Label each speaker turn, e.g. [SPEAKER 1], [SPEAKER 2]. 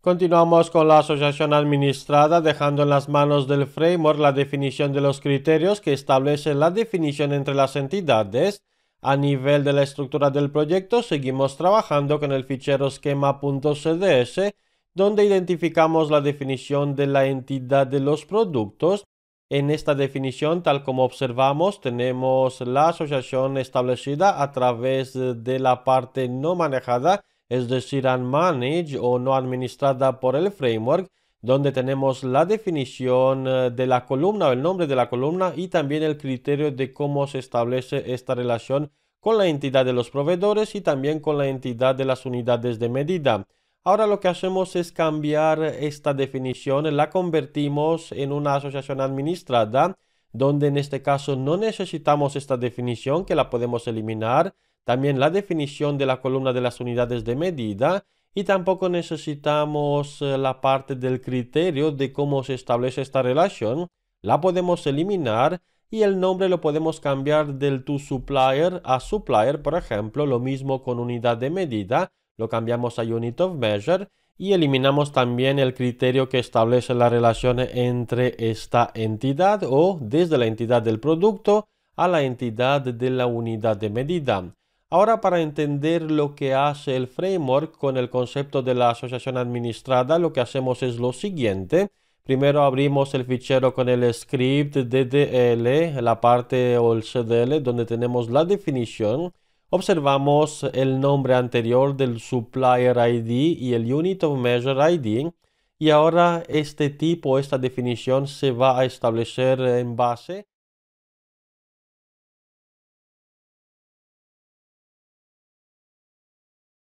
[SPEAKER 1] Continuamos con la asociación administrada, dejando en las manos del framework la definición de los criterios que establecen la definición entre las entidades. A nivel de la estructura del proyecto, seguimos trabajando con el fichero esquema.cds, donde identificamos la definición de la entidad de los productos. En esta definición, tal como observamos, tenemos la asociación establecida a través de la parte no manejada es decir, manage o no administrada por el framework, donde tenemos la definición eh, de la columna o el nombre de la columna y también el criterio de cómo se establece esta relación con la entidad de los proveedores y también con la entidad de las unidades de medida. Ahora lo que hacemos es cambiar esta definición, la convertimos en una asociación administrada, donde en este caso no necesitamos esta definición que la podemos eliminar, también la definición de la columna de las unidades de medida y tampoco necesitamos eh, la parte del criterio de cómo se establece esta relación, la podemos eliminar y el nombre lo podemos cambiar del to supplier a supplier, por ejemplo, lo mismo con unidad de medida, lo cambiamos a unit of measure y eliminamos también el criterio que establece la relación entre esta entidad o desde la entidad del producto a la entidad de la unidad de medida. Ahora para entender lo que hace el framework con el concepto de la asociación administrada, lo que hacemos es lo siguiente. Primero abrimos el fichero con el script DDL, la parte o el CDL donde tenemos la definición. Observamos el nombre anterior del supplier ID y el unit of measure ID. Y ahora este tipo, esta definición se va a establecer en base